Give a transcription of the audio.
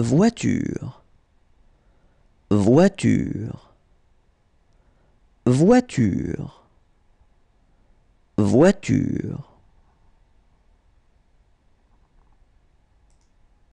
voiture, voiture, voiture, voiture.